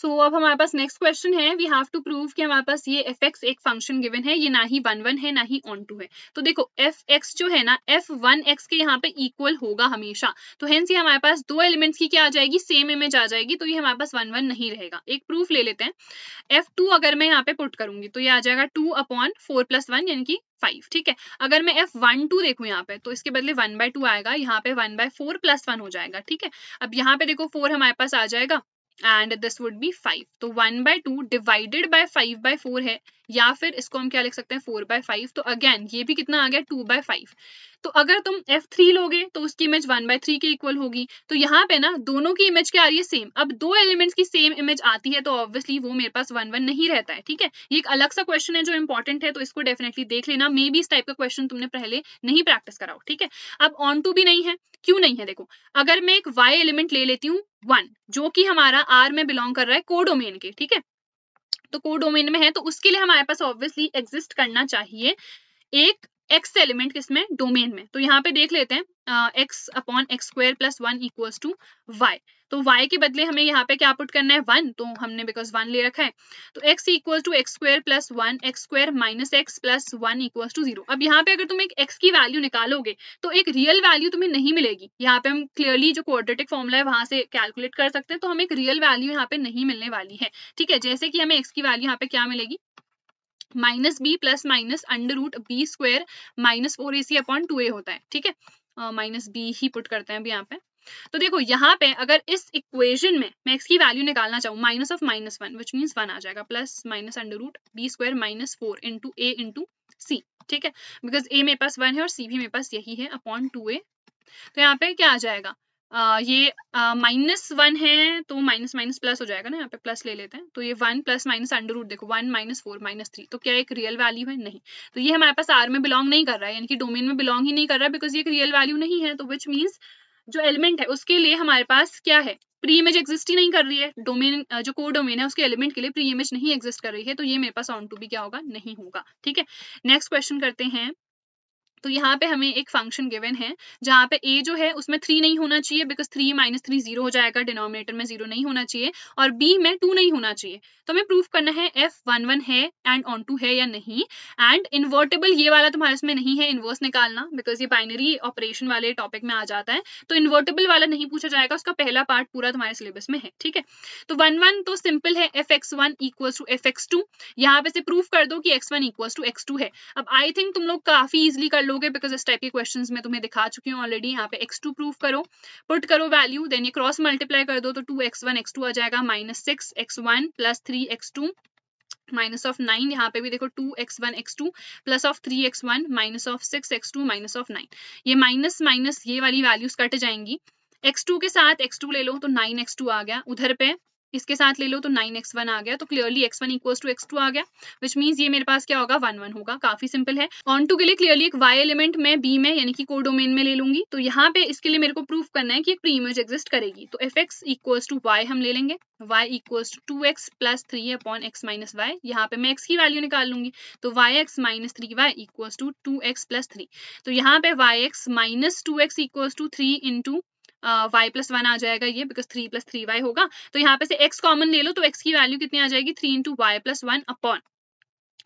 so अब हमारे पास नेक्स्ट क्वेश्चन है वी हैव टू प्रूव कि हमारे पास ये एफ एक्स एक फंक्शन गिवन है ये ना ही वन वन है ना ही ऑन टू है तो देखो एफ एक्स जो है ना एफ वन एक्स के यहाँ पे इक्वल होगा हमेशा तो हेंस ये हमारे पास दो एलिमेंट्स की क्या आ जाएगी सेम इमेज आ जाएगी तो ये हमारे पास वन वन नहीं रहेगा एक प्रूफ ले लेते हैं एफ टू अगर मैं यहाँ पे पुट करूंगी तो ये आ जाएगा two upon four plus one यानी कि फाइव ठीक है अगर मैं एफ वन टू देखू यहाँ पे तो इसके बदले वन बाय टू आएगा यहाँ पे one by four plus one हो जाएगा ठीक है अब यहाँ पे देखो फोर हमारे पास आ जाएगा and this would be five तो one by two divided by five by four है या फिर इसको हम क्या लिख सकते हैं फोर बाय फाइव तो अगेन ये भी कितना आ गया टू बाय फाइव तो अगर तुम एफ थ्री लोगे तो उसकी इमेज वन बाय थ्री के इक्वल होगी तो यहाँ पे ना दोनों की इमेज क्या आ रही है सेम अब दो एलिमेंट्स की सेम इमेज आती है तो ऑब्वियसली वो मेरे पास वन वन नहीं रहता है ठीक है ये एक अलग सा क्वेश्चन है जो इंपॉर्टेंट है तो इसको डेफिनेटली देख लेना मे बी इस टाइप का क्वेश्चन तुमने पहले नहीं प्रैक्टिस कराओ ठीक है अब ऑन टू भी नहीं है क्यों नहीं है देखो अगर मैं एक वाई एलिमेंट ले लेती हूँ वन जो कि हमारा आर में बिलोंग कर रहा है कोडोमेन के ठीक है तो कोडोमेन में है तो उसके लिए हमारे पास ऑब्वियसली एग्जिस्ट करना चाहिए एक एक्स एलिमेंट किसमें डोमेन में तो यहाँ पे देख लेते हैं x upon x square plus one equals to y तो y के बदले हमें यहाँ पे क्या पुट करना है वन तो हमने बिकॉज वन ले रखा है तो x equal to x square plus one x square minus x plus one equal to zero अब यहाँ पे अगर तुम एक x की वैल्यू निकालोगे तो एक रियल वैल्यू तुम्हें नहीं मिलेगी यहाँ पे हम क्लियरली जो क्वाड्रेटिक फॉर्मूला है वहां से कैलकुलेट कर सकते हैं तो हमें एक रियल वैल्यू यहाँ पे नहीं मिलने वाली है ठीक है जैसे कि हमें एक्स की वैल्यू यहाँ पे क्या मिलेगी minus b plus minus under root b square minus four a c upon two a होता है ठीक है माइनस बी ही पुट करते हैं अभी यहाँ पे तो देखो यहाँ पे अगर इस इक्वेशन में मैं इसकी वैल्यू निकालना चाहूँ minus of minus one which means one आ जाएगा plus minus under root b square minus four into a into c ठीक है बिकॉज ए मेरे पास वन है और सी भी मेरे पास यही है अपॉन टू ए तो यहाँ पे क्या आ जाएगा ये माइनस वन है तो माइनस माइनस प्लस हो जाएगा ना यहाँ पे प्लस ले लेते हैं तो ये one plus minus under root देखो one minus four minus three तो क्या एक रियल वैल्यू है नहीं तो ये हमारे पास आर में बिलोंग नहीं कर रहा है यानी कि डोमेन में बिलोंग ही नहीं कर रहा है बिकॉज ये एक रियल वैल्यू नहीं है तो विच मीन्स जो एलिमेंट है उसके लिए हमारे पास क्या है प्री इमेज एग्जिस्ट ही नहीं कर रही है डोमेन जो कोर डोमेन है उसके एलिमेंट के लिए प्री इमेज नहीं एग्जिस्ट कर रही है तो ये मेरे पास ऑन टू भी क्या होगा नहीं होगा ठीक है नेक्स्ट क्वेश्चन करते हैं तो यहाँ पे हमें एक फंक्शन गिवन है जहाँ पे ए जो है उसमें थ्री नहीं होना चाहिए because three minus three zero हो जाएगा डिनोमिनेटर में जीरो नहीं होना चाहिए और बी में टू नहीं होना चाहिए तो हमें प्रूफ करना है एफ वन वन है एंड ऑन टू है या नहीं एंड इन्वर्टेबल ये वाला तुम्हारे इसमें नहीं है इन्वर्स निकालना बिकॉज ये बाइनरी ऑपरेशन वाले टॉपिक में आ जाता है तो इन्वर्टेबल वाला नहीं पूछा जाएगा उसका पहला पार्ट पूरा तुम्हारे सिलेबस में है ठीक है तो वन वन तो सिंपल है f x one equal to f x two यहाँ पे से प्रूफ कर दो कि x one equal to x two है अब आई थिंक तुम लोग काफी इजिली कर लो लोगे बिकॉज इस टाइप के क्वेश्चन में तुम्हें दिखा चुकी हूँ ऑलरेडी यहाँ पे एक्स टू प्रूव करो पुट करो वैल्यू देन ये क्रॉस मल्टीप्लाई कर दो तो two x one x two आ जाएगा minus six x one plus three x two minus of nine यहाँ पे भी देखो two x one x two plus of three x one minus of six x two minus of nine ये minus minus ये वाली values cut जाएंगी x two के साथ एक्स टू ले लो तो नाइन एक्स टू आ गया उधर पे इसके साथ ले लो तो नाइन एक्स वन आ गया तो clearly x one equal to x two आ गया विच मीन्स ये मेरे पास क्या होगा वन वन होगा काफी सिंपल है ऑन टू के लिए क्लियरली एक वाई एलिमेंट मैं बी में यानी कि को डोमेन में ले लूंगी तो यहाँ पे इसके लिए मेरे को प्रूफ करना है कि एक प्री इमेज एग्जिस्ट करेगी तो f x equal to y हम ले लेंगे y equals to two x plus three upon x minus y यहाँ पे मैं एक्स की वैल्यू निकाल लूंगी तो y x minus three y equals to two x plus three तो यहाँ पे y x minus two x equals to three into y plus one आ जाएगा ये because three plus three y होगा तो यहाँ पे से एक्स कॉमन ले लो तो एक्स की वैल्यू कितनी आ जाएगी three into y plus one upon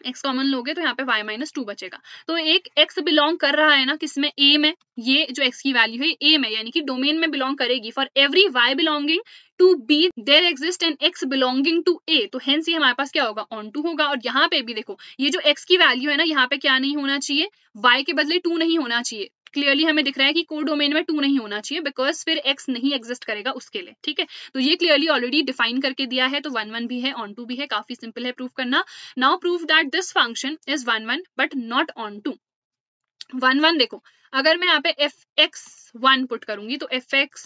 x common लोगे तो यहाँ पे वाई माइनस टू बचेगा तो एक एक्स बिलोंग कर रहा है ना किसमें ए में ये जो एक्स की वैल्यू है ए में यानी कि डोमेन में बिलोंग करेगी for every y belonging to b there exist an x belonging to a तो हेंस ये हमारे पास क्या होगा ऑन टू होगा और यहाँ पे भी देखो ये जो एक्स की वैल्यू है ना यहाँ पे क्या नहीं होना चाहिए वाई के बदले टू नहीं होना चाहिए क्लियरली हमें दिख रहा है कि को डोमेन में टू नहीं होना चाहिए बिकॉज फिर एक्स नहीं एग्जिस्ट करेगा उसके लिए ठीक है तो ये क्लियरली ऑलरेडी डिफाइन करके दिया है तो वन वन भी है ऑन टू भी है काफी सिंपल है प्रूफ करना now proof that this function is one one but not onto one one देखो अगर मैं यहाँ पे एफ एक्स वन पुट करूंगी तो एफ एक्स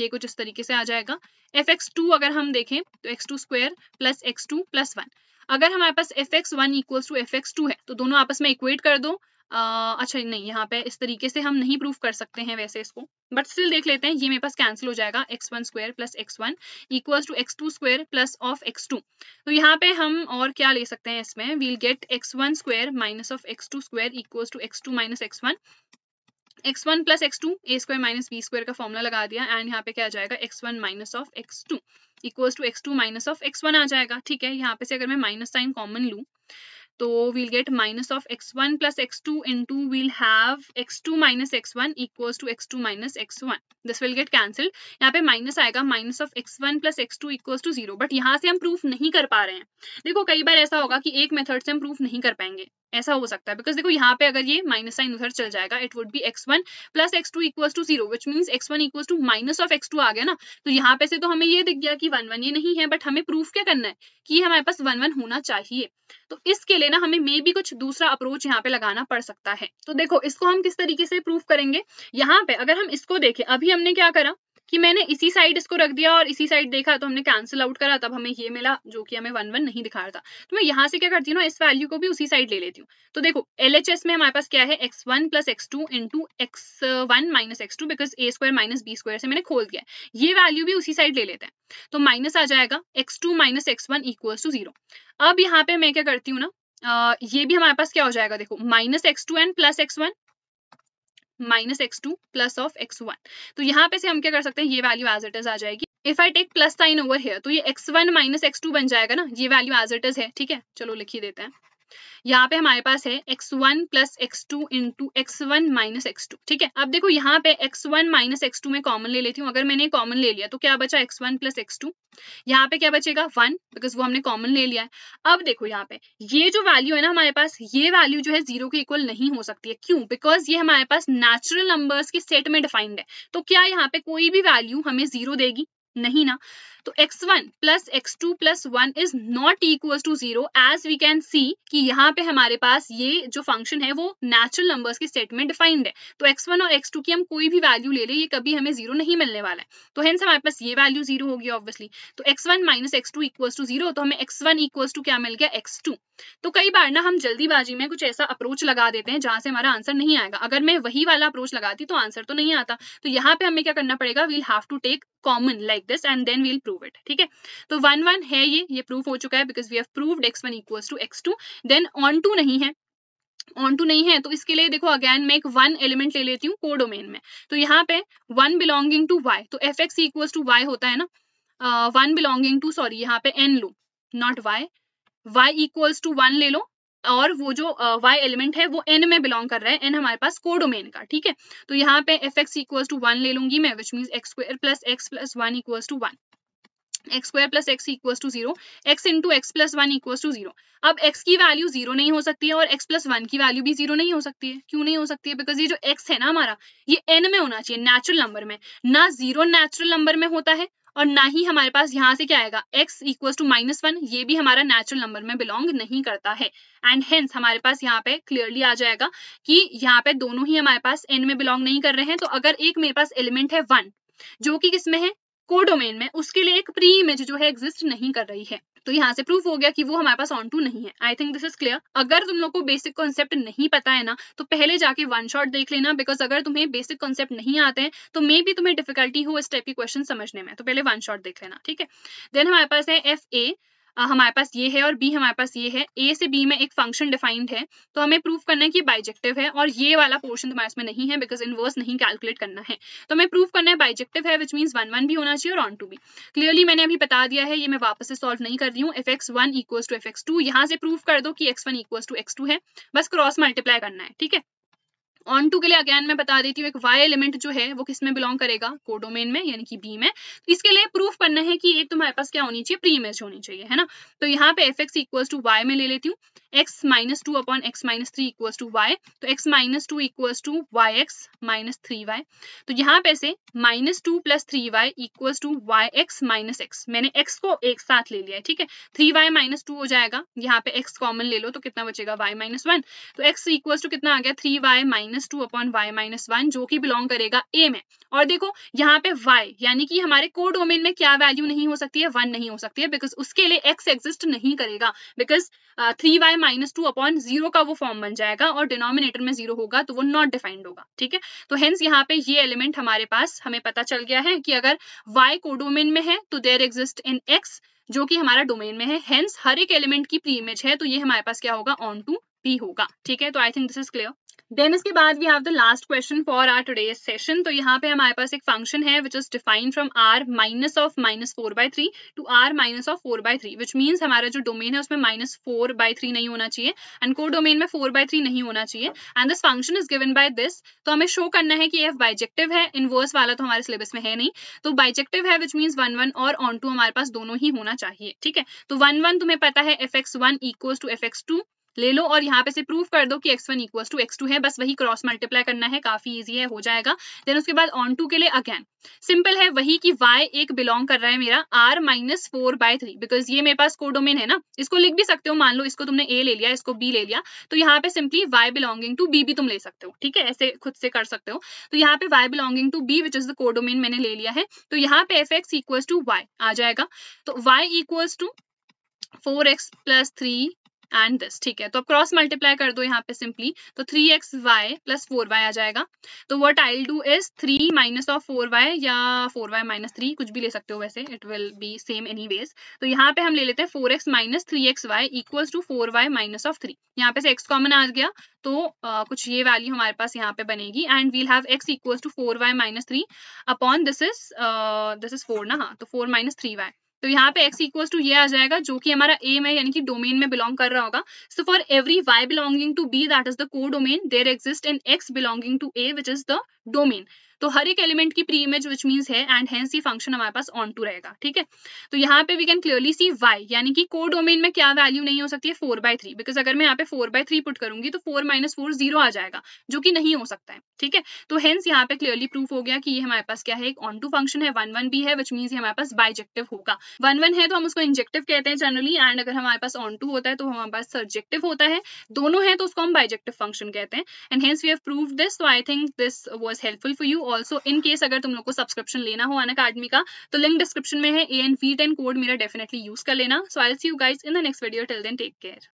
ये कुछ इस तरीके से आ जाएगा एफ एक्स टू अगर हम देखें तो x two square plus x two plus one अगर हमारे पास f x one equals to f x two है तो दोनों आपस में इक्वेट कर दो अच्छा नहीं यहाँ पे इस तरीके से हम नहीं प्रूफ कर सकते हैं वैसे इसको बट स्टिल देख लेते हैं ये मेरे पास कैंसिल हो जाएगा x one square plus x one equal to x two square plus of x two तो यहाँ पे हम और क्या ले सकते हैं इसमें we'll get x one square minus of x two square equal to x two minus x one x one plus x two a square minus b square का फॉर्मुला लगा दिया एंड यहाँ पे क्या आ जाएगा x one minus of x two equal to x two minus of x one आ जाएगा ठीक है यहाँ पे से अगर मैं माइनस साइन कॉमन लू plus x to into we'll have x two minus x one equal to x two minus x one this will get cancelled. यहाँ पे माइनस आएगा x one plus x two equal to zero but यहाँ से हम proof नहीं कर पा रहे हैं. देखो कई बार ऐसा होगा कि एक मेथड से हम प्रूफ नहीं कर पाएंगे. ऐसा हो सकता है बिकॉज देखो यहाँ पे अगर ये माइनस साइन उधर चल जाएगा it would be x one plus x two equal to zero which mean x one equal to minus of x two आ गया ना तो यहाँ पे से तो हमें ये दिख गया कि वन वन ये नहीं है बट हमें प्रूफ क्या करना है कि हमारे पास वन वन होना चाहिए तो इसके लिए देना हमें मे भी कुछ दूसरा अप्रोच यहाँ पे लगाना पड़ सकता है तो देखो इसको हम किस तरीके से प्रूफ करेंगे यहाँ पे अगर हम इसको देखें अभी हमने क्या करा कि मैंने इसी साइड इसको रख दिया और इसी साइड देखा तो हमने कैंसिल आउट करा तब हमें ये मिला जो कि हमें वन वन नहीं दिखा रहा था तो मैं यहाँ से क्या करती हूँ ना इस वैल्यू को भी उसी साइड ले लेती हूँ तो देखो एल में हमारे पास क्या है x one plus x two into x one minus x two because a square minus b square से मैंने खोल दिया ये वैल्यू भी उसी साइड ले लेते हैं तो माइनस आ जाएगा x two minus x one equals to zero अब यहाँ पे मैं क्या करती हूँ ना आ, ये भी हमारे पास क्या हो जाएगा देखो minus x two and plus x one minus x two plus of x one तो यहाँ पे से हम क्या कर सकते हैं ये वैल्यू एज इट इज आ जाएगी if I take plus sign over here तो ये x one minus x two बन जाएगा ना ये वैल्यू एज इट इज है ठीक है चलो लिखी देते हैं यहाँ पे हमारे पास है x one plus x two into x one minus x two ठीक है अब देखो यहाँ पे x one minus x two में कॉमन ले लेती हूँ अगर मैंने कॉमन ले लिया तो क्या बचा x one plus x two यहाँ पे क्या बचेगा वन बिकॉज वो हमने कॉमन ले लिया है अब देखो यहाँ पे ये जो वैल्यू है ना हमारे पास ये वैल्यू जो है जीरो के इक्वल नहीं हो सकती है क्यों बिकॉज ये हमारे पास नेचुरल नंबर्स के सेट में डिफाइंड है तो क्या यहाँ पे कोई भी वैल्यू हमें जीरो देगी नहीं ना तो x1 one plus x two plus one is not equal to zero as we can see कि यहाँ पे हमारे पास ये जो फंक्शन है वो नेचुरल नंबर्स के सेट में डिफाइंड है तो x1 और x2 की हम कोई भी वैल्यू ले ले ये कभी हमें जीरो नहीं मिलने वाला है तो हेंस हमारे पास ये वैल्यू जीरो होगी ऑब्वियसली तो x1 one minus x two equal to zero तो हमें x1 वन इक्वल टू क्या मिल गया x2 तो कई बार ना हम जल्दीबाजी में कुछ ऐसा अप्रोच लगा देते हैं जहां से हमारा आंसर नहीं आएगा अगर मैं वही वाला अप्रोच लगाती तो आंसर तो नहीं आता तो यहाँ पे हमें क्या करना पड़ेगा we'll have to take common like this and then we'll prove it ठीक है तो वन वन है ये ये प्रूव हो चुका है because we have proved x one equals to x two then onto नहीं है ऑन टू नहीं है तो इसके लिए देखो अगेन मैं एक वन एलिमेंट ले लेती हूँ कोडोमेन में तो यहाँ पे वन बिलोंगिंग टू वाई तो f x equals to y होता है ना वन बिलोंगिंग टू सॉरी यहाँ पे एन लो not y y equals to one ले लो और वो जो वाई एलिमेंट है वो एन में बिलोंग कर रहा है एन हमारे पास कोडोमेन का ठीक है तो यहाँ पे f x equal to one ले लूंगी मैं which mean x square plus x plus one equal to one x square plus x equal to zero x into x plus one equal to zero अब x की value zero नहीं हो सकती है और x प्लस वन की value भी zero नहीं हो सकती है क्यों नहीं हो सकती है बिकॉज ये जो x है ना हमारा ये n में होना चाहिए नेचुरल नंबर में ना जीरो नेचुरल नंबर में होता है और ना ही हमारे पास यहाँ से क्या आएगा x equal to minus one ये भी हमारा नेचुरल नंबर में बिलोंग नहीं करता है एंड हेंस हमारे पास यहाँ पे क्लियरली आ जाएगा कि यहाँ पे दोनों ही हमारे पास एन में बिलोंग नहीं कर रहे हैं तो अगर एक मेरे पास एलिमेंट है वन जो कि किसमें है कोडोमेन में उसके लिए एक प्री इमेज जो है एग्जिस्ट नहीं कर रही है तो यहाँ से प्रूफ हो गया कि वो हमारे पास ऑन टू नहीं है I think this is clear अगर तुम लोग को बेसिक कॉन्सेप्ट नहीं पता है ना तो पहले जाके वन शॉट देख लेना बिकॉज अगर तुम्हें बेसिक कॉन्सेप्ट नहीं आते हैं तो मे भी तुम्हें डिफिकल्टी हो इस टाइप के क्वेश्चन समझने में तो पहले वन शॉट देख लेना ठीक है देन हमारे पास है एफ ए हमारे पास ये है और बी हमारे पास ये है ए से बी में एक फंक्शन डिफाइंड है तो हमें प्रूफ करना है कि बाइजेक्टिव है और ये वाला पोर्शन तुम्हारे इसमें नहीं है बिकॉज इनवर्स नहीं कैलकुलेट करना है तो हमें प्रूफ करना है बाइजेक्टिव है विच मीन्स वन वन भी होना चाहिए और ऑन टू भी क्लियरली मैंने अभी बता दिया है ये मैं वापस से सॉल्व नहीं कर रही हूँ f x one equals to f x two यहाँ से प्रूफ कर दो कि x one equals to x two है बस क्रॉस मल्टीप्लाई करना है ठीक है ऑन टू के लिए अगेन मैं बता देती हूँ एक वाई एलिमेंट जो है वो किस में बिलोंग करेगा कोडोमेन में यानी कि बी में तो इसके लिए प्रूफ करना है कि एक तुम्हारे पास क्या होनी चाहिए प्री इमेज होनी चाहिए है ना तो यहाँ पे f x equals to y में ले लेती हूँ x minus two upon x minus three equal to y तो x minus two equals to y x minus three y तो यहाँ पे से minus two plus three y equal to y x minus x मैंने x को एक साथ ले लिया है ठीक है थ्री वाई माइनस टू हो जाएगा यहाँ पे एक्स कॉमन ले लो तो कितना बचेगा वाई माइनस वन तो एक्स इक्वल्स टू कितना आ गया three y minus two upon y minus one जो कि बिलोंग करेगा ए में और देखो यहाँ पे वाई यानी कि हमारे को डोमेन में क्या वैल्यू नहीं हो सकती है वन नहीं हो सकती है बिकॉज उसके लिए एक्स एग्जिस्ट नहीं करेगा बिकॉज थ्री वाई है माइनस टू अपॉन जीरो का वो फॉर्म बन जाएगा और डिनोमिनेटर में जीरो होगा तो वो नॉट डिफाइंड होगा ठीक है तो हेंस यहाँ पे ये एलिमेंट हमारे पास हमें पता चल गया है कि अगर वाई कोडोमेन में है तो देर एग्जिस्ट इन एक्स जो कि हमारा डोमेन में है हेंस हर एक एलिमेंट की प्री इमेज है तो ये हमारे पास क्या होगा ऑन टू बी होगा ठीक है तो I think this is clear then इसके बाद we have the last question for our today session तो यहाँ पे हमारे पास एक फंक्शन है which is defined from R minus of minus four by three to R minus of four by three which means हमारा जो डोमेन है उसमें माइनस फोर बाय थ्री नहीं होना चाहिए एंड को डोमेन में फोर बाय थ्री नहीं होना चाहिए and this function is given by this तो हमें शो करना है कि एफ बाइजेक्टिव है इनवर्स वाला तो हमारे सिलेबस में है नहीं तो बाइजेक्टिव है विच मीन्स वन वन और ऑन टू हमारे पास दोनों ही होना चाहिए ठीक है तो वन वन तुम्हें पता है f x one equals to f x two ले लो और यहाँ पे से प्रूव कर दो कि x one equal to x two है बस वही क्रॉस मल्टीप्लाई करना है काफी इजी है हो जाएगा देन उसके बाद ऑन टू के लिए अगेन सिंपल है वही कि y एक बिलोंग कर रहा है मेरा r minus four by three because ये मेरे पास कोडोमेन है ना इसको लिख भी सकते हो मान लो इसको तुमने a ले लिया इसको b ले लिया तो यहाँ पे simply y belonging to b भी तुम ले सकते हो ठीक है ऐसे खुद से कर सकते हो तो यहाँ पे y belonging to b which is the codomain मैंने ले लिया है तो यहाँ पे f x equal to y आ जाएगा तो y equals to four x plus three and this ठीक है तो क्रॉस मल्टीप्लाई कर दो यहाँ पे सिंपली तो three x y plus four y आ जाएगा तो what I do is three minus of four y या फोर वाई माइनस थ्री कुछ भी ले सकते हो वैसे it will be same any ways तो यहाँ पे हम ले लेते हैं four x minus three x y equal to four y minus of three यहाँ पे से एक्स कॉमन आ गया तो uh, कुछ ये वैल्यू हमारे पास यहाँ पे बनेगी and we'll have x equal to four y minus three upon this is this is four ना हाँ तो फोर माइनस थ्री वाई तो यहाँ पे एक्स इक्वल टू ये आ जाएगा जो कि हमारा एम है यानी कि डोमेन में बिलोंग कर रहा होगा so for every y belonging to B that is the codomain there exist an x belonging to A which is the domain तो हर एक एलिमेंट की प्री इमेज विच मीन्स है एंड हेंस ये function हमारे पास on to रहेगा ठीक है तो यहाँ पे we can clearly see y यानी कि को डोमेन में क्या वैल्यू नहीं हो सकती है फोर बाय थ्री बिकॉज अगर मैं यहाँ पे फोर बाय थ्री पुट करूंगी तो फोर माइनस फोर जीरो आ जाएगा जो कि नहीं हो सकता है ठीक है तो हेंस यहाँ पे क्लियरली प्रूफ हो गया कि ये हमारे पास क्या है एक ऑन टू फंक्शन है वन वन भी है विच ये हमारे पास बाइजेक्टिव होगा वन वन है तो हम उसको इंजेक्टिव कहते हैं जनरली एंड अगर हमारे पास ऑन टू होता है तो हमारे पास सब्जेक्टिव होता है दोनों है तो उसको हम बाइजेक्टिव फंक्शन कहते हैं and hence we have prove this तो I think this was helpful for you also in case अगर तुम लोग को सब्सक्रिप्शन लेना हो अन आदमी का तो लिंक डिस्क्रिप्शन में है A N V ten code मेरा डेफिनेटली यूज कर लेना so I see you guys in the next video till then take care